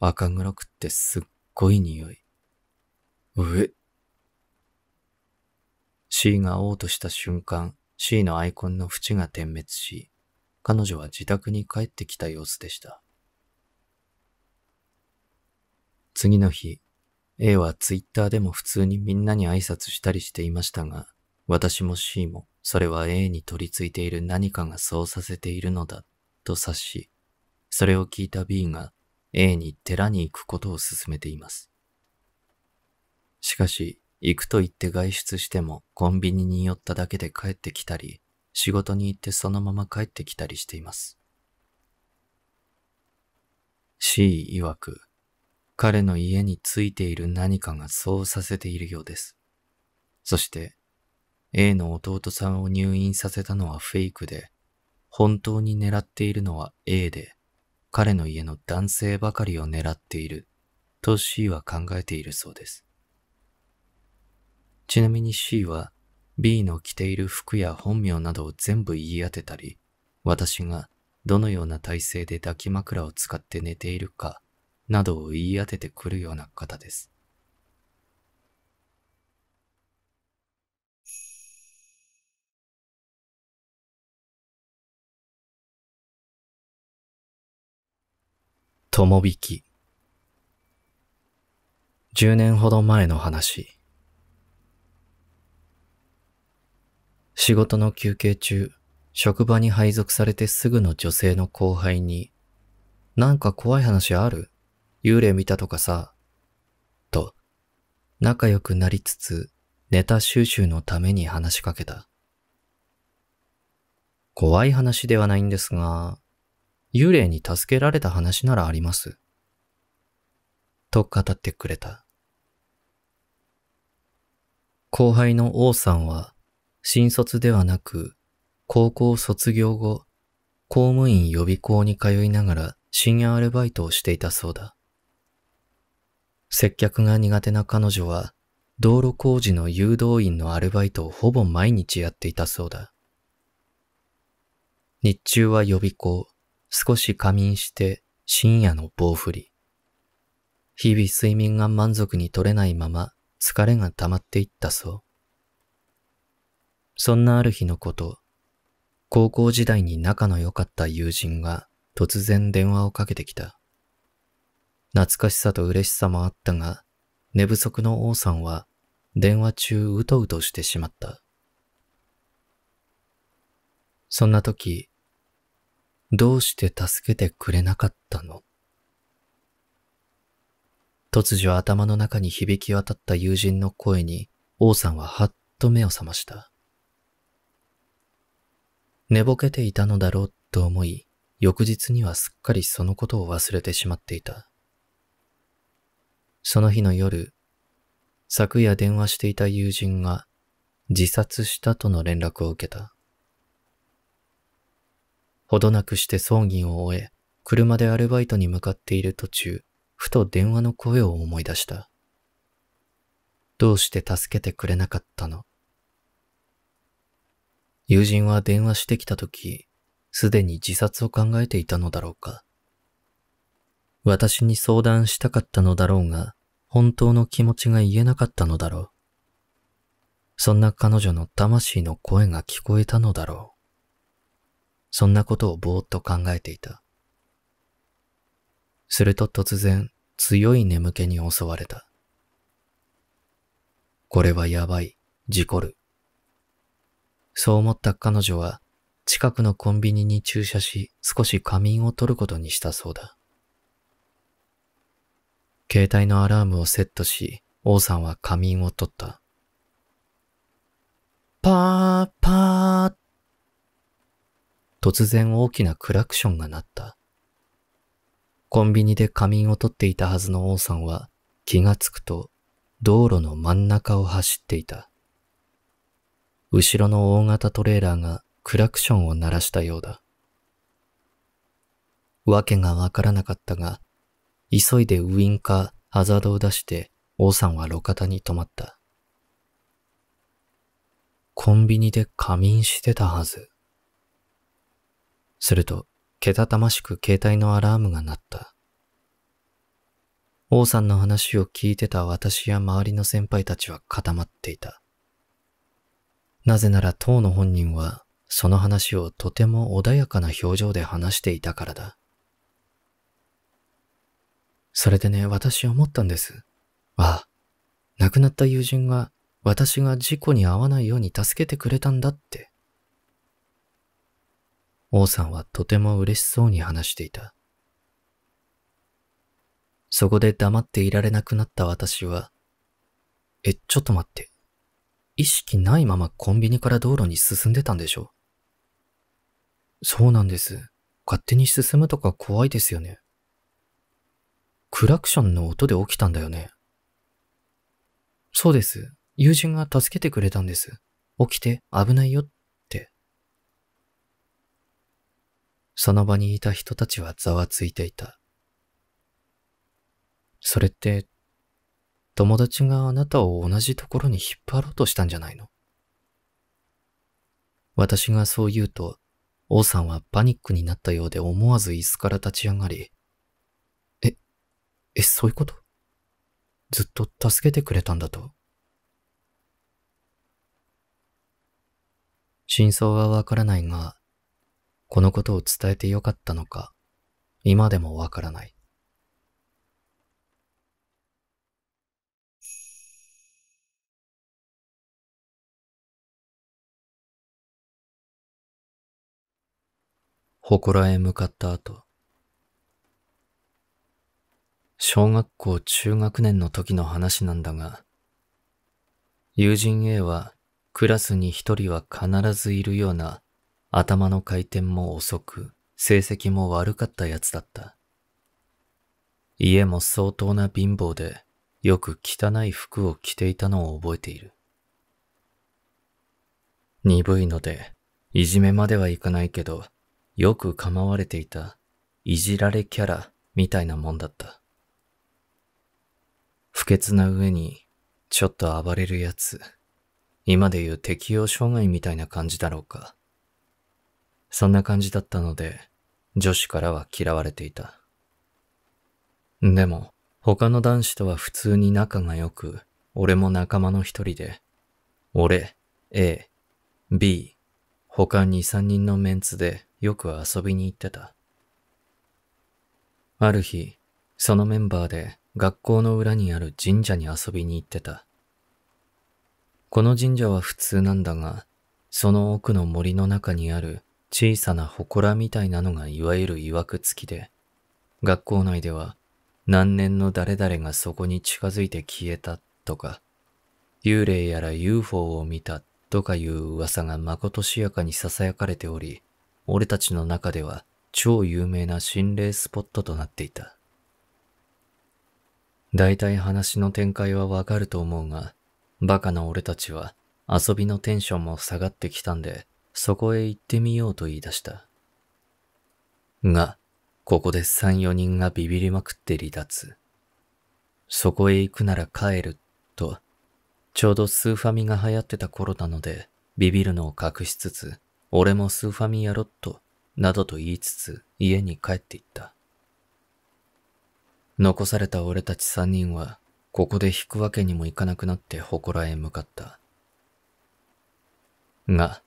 赤黒くってすっごい匂い。うえ C が嘔吐した瞬間、C のアイコンの縁が点滅し、彼女は自宅に帰ってきた様子でした。次の日、A は Twitter でも普通にみんなに挨拶したりしていましたが、私も C もそれは A に取り付いている何かがそうさせているのだと察し、それを聞いた B が A に寺に行くことを勧めています。しかし、行くと言って外出してもコンビニに寄っただけで帰ってきたり、仕事に行ってそのまま帰ってきたりしています。C 曰く、彼の家についている何かがそうさせているようです。そして、A の弟さんを入院させたのはフェイクで、本当に狙っているのは A で、彼の家の男性ばかりを狙っていると C は考えているそうです。ちなみに C は B の着ている服や本名などを全部言い当てたり、私がどのような体勢で抱き枕を使って寝ているかなどを言い当ててくるような方です。友引き10年ほど前の話仕事の休憩中、職場に配属されてすぐの女性の後輩に、なんか怖い話ある幽霊見たとかさ、と、仲良くなりつつ、ネタ収集のために話しかけた。怖い話ではないんですが、幽霊に助けられた話ならあります。と語ってくれた。後輩の王さんは、新卒ではなく、高校卒業後、公務員予備校に通いながら深夜アルバイトをしていたそうだ。接客が苦手な彼女は、道路工事の誘導員のアルバイトをほぼ毎日やっていたそうだ。日中は予備校、少し仮眠して深夜の棒振り。日々睡眠が満足に取れないまま疲れが溜まっていったそう。そんなある日のこと、高校時代に仲の良かった友人が突然電話をかけてきた。懐かしさと嬉しさもあったが、寝不足の王さんは電話中うとうとしてしまった。そんな時、どうして助けてくれなかったの突如頭の中に響き渡った友人の声に王さんははっと目を覚ました。寝ぼけていたのだろうと思い、翌日にはすっかりそのことを忘れてしまっていた。その日の夜、昨夜電話していた友人が自殺したとの連絡を受けた。ほどなくして葬儀を終え、車でアルバイトに向かっている途中、ふと電話の声を思い出した。どうして助けてくれなかったの友人は電話してきたとき、すでに自殺を考えていたのだろうか。私に相談したかったのだろうが、本当の気持ちが言えなかったのだろう。そんな彼女の魂の声が聞こえたのだろう。そんなことをぼーっと考えていた。すると突然、強い眠気に襲われた。これはやばい、事故る。そう思った彼女は、近くのコンビニに駐車し、少し仮眠を取ることにしたそうだ。携帯のアラームをセットし、王さんは仮眠を取った。パー、パー。突然大きなクラクションが鳴った。コンビニで仮眠を取っていたはずの王さんは気がつくと道路の真ん中を走っていた。後ろの大型トレーラーがクラクションを鳴らしたようだ。わけがわからなかったが、急いでウインカー、ハザードを出して、王さんは路肩に止まった。コンビニで仮眠してたはず。すると、けたたましく携帯のアラームが鳴った。王さんの話を聞いてた私や周りの先輩たちは固まっていた。なぜなら当の本人は、その話をとても穏やかな表情で話していたからだ。それでね、私思ったんです。ああ、亡くなった友人が私が事故に遭わないように助けてくれたんだって。王さんはとても嬉しそうに話していた。そこで黙っていられなくなった私は、え、ちょっと待って。意識ないままコンビニから道路に進んでたんでしょそうなんです。勝手に進むとか怖いですよね。クラクションの音で起きたんだよね。そうです。友人が助けてくれたんです。起きて危ないよって。その場にいた人たちはざわついていた。それって友達があなたを同じところに引っ張ろうとしたんじゃないの私がそう言うと、王さんはパニックになったようで思わず椅子から立ち上がり、え、え、そういうことずっと助けてくれたんだと。真相はわからないが、このことを伝えてよかったのか、今でもわからない。祠へ向かった後、小学校中学年の時の話なんだが、友人 A はクラスに一人は必ずいるような頭の回転も遅く成績も悪かったやつだった。家も相当な貧乏でよく汚い服を着ていたのを覚えている。鈍いのでいじめまではいかないけどよく構われていた、いじられキャラみたいなもんだった。不潔な上に、ちょっと暴れるやつ。今で言う適応障害みたいな感じだろうか。そんな感じだったので、女子からは嫌われていた。でも、他の男子とは普通に仲が良く、俺も仲間の一人で、俺、A、B、他二3人のメンツで、よく遊びに行ってた。ある日、そのメンバーで学校の裏にある神社に遊びに行ってた。この神社は普通なんだが、その奥の森の中にある小さな祠みたいなのがいわゆる曰く付きで、学校内では何年の誰々がそこに近づいて消えたとか、幽霊やら UFO を見たとかいう噂がまことしやかに囁かれており、俺たちの中では超有名な心霊スポットとなっていた。大体話の展開はわかると思うが、バカな俺たちは遊びのテンションも下がってきたんで、そこへ行ってみようと言い出した。が、ここで3、4人がビビりまくって離脱。そこへ行くなら帰る、と、ちょうどスーファミが流行ってた頃なので、ビビるのを隠しつつ、俺もスーファミやろっと、などと言いつつ家に帰っていった。残された俺たち三人は、ここで引くわけにもいかなくなって祠へ向かった。が、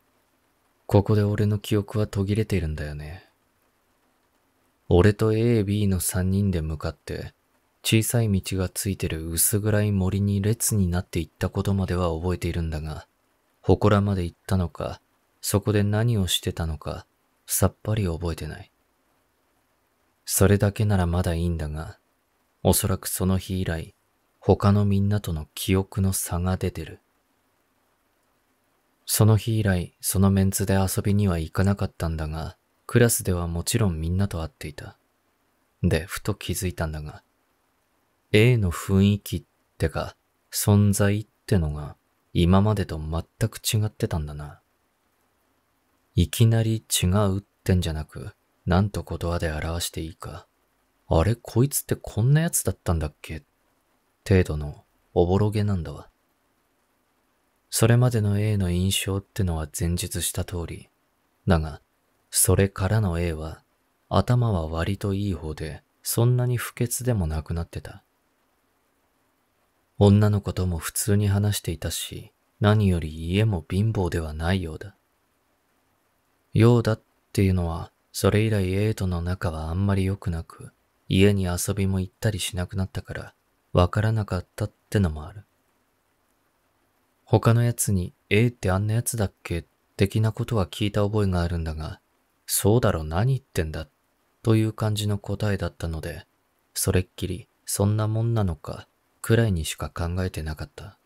ここで俺の記憶は途切れているんだよね。俺と A、B の三人で向かって、小さい道がついてる薄暗い森に列になっていったことまでは覚えているんだが、祠まで行ったのか、そこで何をしてたのかさっぱり覚えてない。それだけならまだいいんだが、おそらくその日以来、他のみんなとの記憶の差が出てる。その日以来、そのメンツで遊びには行かなかったんだが、クラスではもちろんみんなと会っていた。で、ふと気づいたんだが、A の雰囲気ってか、存在ってのが今までと全く違ってたんだな。いきなり違うってんじゃなく、なんと言葉で表していいか。あれ、こいつってこんなやつだったんだっけ程度のおぼろげなんだわ。それまでの A の印象ってのは前述した通り。だが、それからの A は、頭は割といい方で、そんなに不潔でもなくなってた。女の子とも普通に話していたし、何より家も貧乏ではないようだ。ようだっていうのは、それ以来エイトの仲はあんまり良くなく、家に遊びも行ったりしなくなったから、わからなかったってのもある。他のやつに、a ってあんなやつだっけ的なことは聞いた覚えがあるんだが、そうだろ何言ってんだ、という感じの答えだったので、それっきりそんなもんなのか、くらいにしか考えてなかった。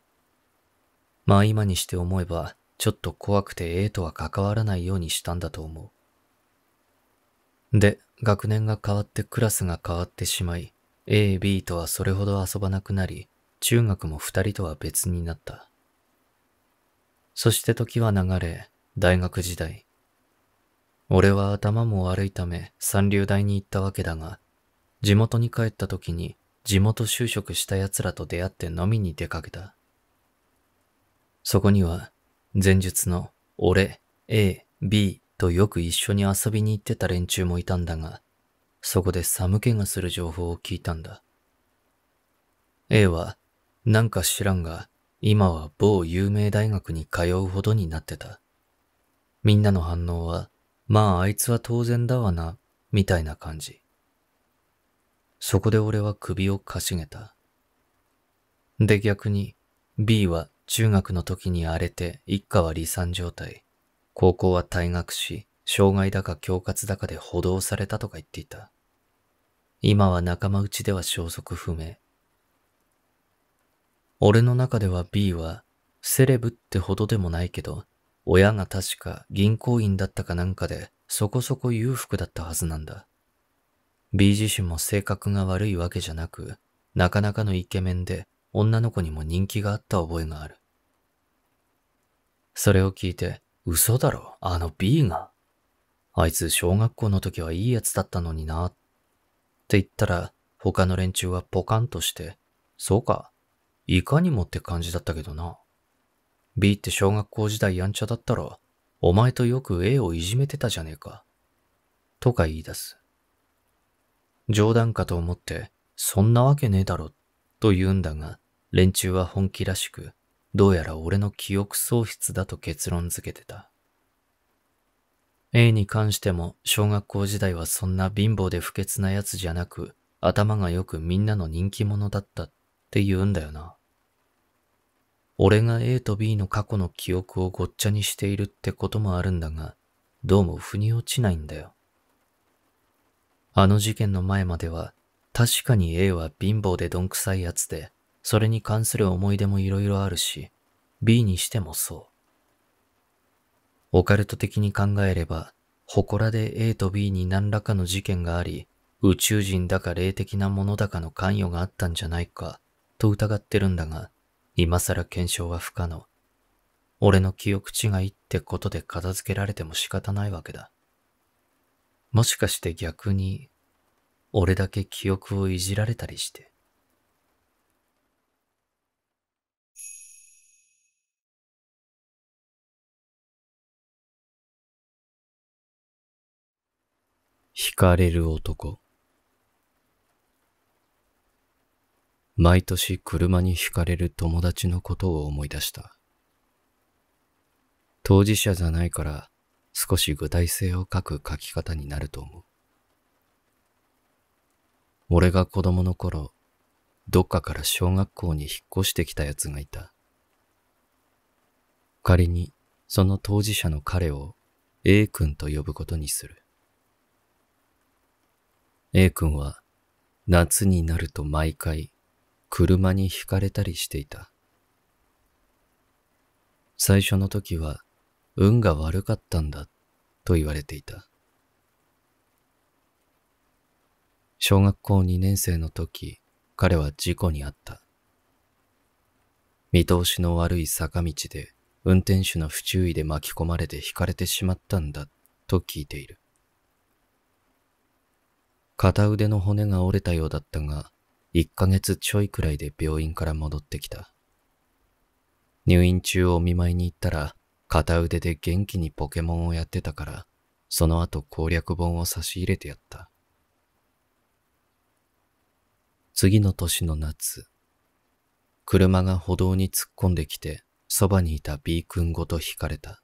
まあ今にして思えば、ちょっと怖くて A とは関わらないようにしたんだと思う。で、学年が変わってクラスが変わってしまい、A、B とはそれほど遊ばなくなり、中学も二人とは別になった。そして時は流れ、大学時代。俺は頭も悪いため三流大に行ったわけだが、地元に帰った時に地元就職した奴らと出会って飲みに出かけた。そこには前述の俺、A、B とよく一緒に遊びに行ってた連中もいたんだが、そこで寒気がする情報を聞いたんだ。A は、なんか知らんが、今は某有名大学に通うほどになってた。みんなの反応は、まああいつは当然だわな、みたいな感じ。そこで俺は首をかしげた。で逆に、B は中学の時に荒れて一家は離散状態。高校は退学し、障害だか恐喝だかで補導されたとか言っていた。今は仲間内では消息不明。俺の中では B はセレブってほどでもないけど、親が確か銀行員だったかなんかでそこそこ裕福だったはずなんだ。B 自身も性格が悪いわけじゃなく、なかなかのイケメンで女の子にも人気があった覚えがある。それを聞いて、嘘だろ、あの B が。あいつ小学校の時はいいやつだったのにな。って言ったら、他の連中はポカンとして、そうか、いかにもって感じだったけどな。B って小学校時代やんちゃだったろ、お前とよく A をいじめてたじゃねえか。とか言い出す。冗談かと思って、そんなわけねえだろ、と言うんだが、連中は本気らしく、どうやら俺の記憶喪失だと結論づけてた。A に関しても小学校時代はそんな貧乏で不潔な奴じゃなく頭が良くみんなの人気者だったって言うんだよな。俺が A と B の過去の記憶をごっちゃにしているってこともあるんだが、どうも腑に落ちないんだよ。あの事件の前までは確かに A は貧乏でどんくさい奴でそれに関する思い出も色々あるし、B にしてもそう。オカルト的に考えれば、祠で A と B に何らかの事件があり、宇宙人だか霊的なものだかの関与があったんじゃないか、と疑ってるんだが、今更検証は不可能。俺の記憶違いってことで片付けられても仕方ないわけだ。もしかして逆に、俺だけ記憶をいじられたりして。惹かれる男。毎年車に惹かれる友達のことを思い出した。当事者じゃないから少し具体性を書く書き方になると思う。俺が子供の頃、どっかから小学校に引っ越してきた奴がいた。仮にその当事者の彼を A 君と呼ぶことにする。A 君は夏になると毎回車にひかれたりしていた。最初の時は運が悪かったんだと言われていた。小学校2年生の時、彼は事故に遭った。見通しの悪い坂道で運転手の不注意で巻き込まれてひかれてしまったんだと聞いている。片腕の骨が折れたようだったが、1ヶ月ちょいくらいで病院から戻ってきた。入院中お見舞いに行ったら、片腕で元気にポケモンをやってたから、その後攻略本を差し入れてやった。次の年の夏、車が歩道に突っ込んできて、そばにいた B 君ごと引かれた。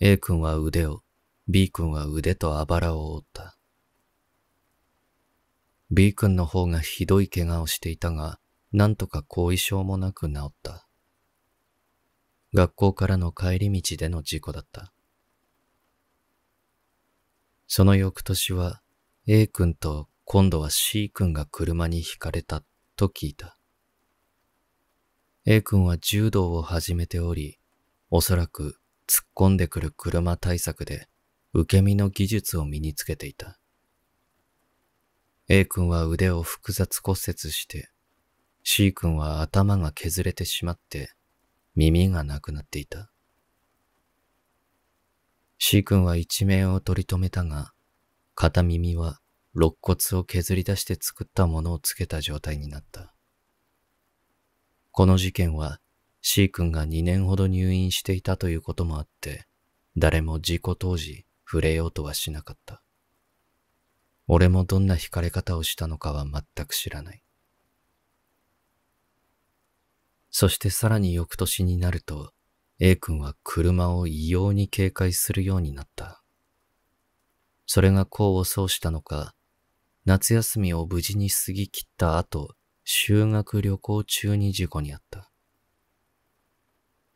A 君は腕を、B 君は腕とあばらを折った。B 君の方がひどい怪我をしていたが、なんとか後遺症もなく治った。学校からの帰り道での事故だった。その翌年は A 君と今度は C 君が車にひかれたと聞いた。A 君は柔道を始めており、おそらく突っ込んでくる車対策で受け身の技術を身につけていた。A 君は腕を複雑骨折して、C 君は頭が削れてしまって、耳がなくなっていた。C 君は一命を取り留めたが、片耳は肋骨を削り出して作ったものをつけた状態になった。この事件は C 君が2年ほど入院していたということもあって、誰も事故当時触れようとはしなかった。俺もどんな惹かれ方をしたのかは全く知らない。そしてさらに翌年になると、A 君は車を異様に警戒するようになった。それが功を奏したのか、夏休みを無事に過ぎ切った後、修学旅行中に事故に遭った。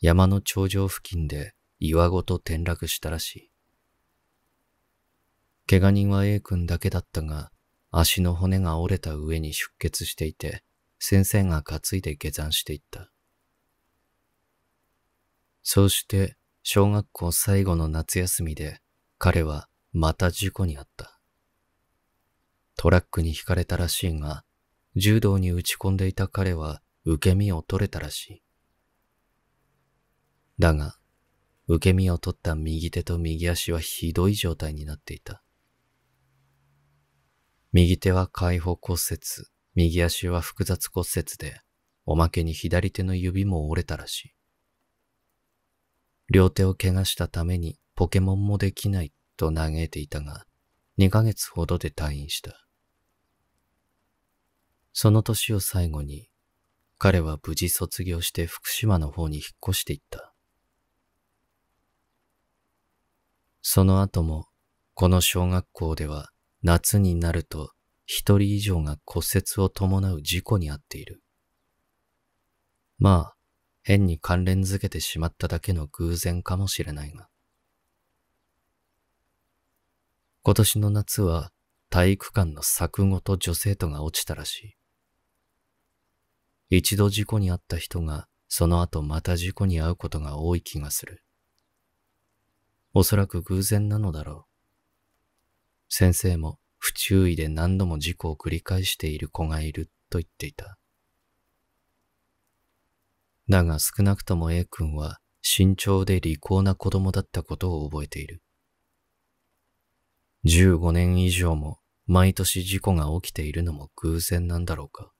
山の頂上付近で岩ごと転落したらしい。怪我人は A 君だけだったが、足の骨が折れた上に出血していて、先生が担いで下山していった。そうして、小学校最後の夏休みで、彼はまた事故に遭った。トラックにひかれたらしいが、柔道に打ち込んでいた彼は受け身を取れたらしい。だが、受け身を取った右手と右足はひどい状態になっていた。右手は解放骨折、右足は複雑骨折で、おまけに左手の指も折れたらしい。両手を怪我したためにポケモンもできないと嘆いていたが、2ヶ月ほどで退院した。その年を最後に、彼は無事卒業して福島の方に引っ越していった。その後も、この小学校では夏になると一人以上が骨折を伴う事故に遭っている。まあ、変に関連づけてしまっただけの偶然かもしれないが。今年の夏は体育館の柵ごと女生徒が落ちたらしい。一度事故に遭った人がその後また事故に遭うことが多い気がする。おそらく偶然なのだろう。先生も不注意で何度も事故を繰り返している子がいると言っていた。だが少なくとも A 君は慎重で利口な子供だったことを覚えている。15年以上も毎年事故が起きているのも偶然なんだろうか。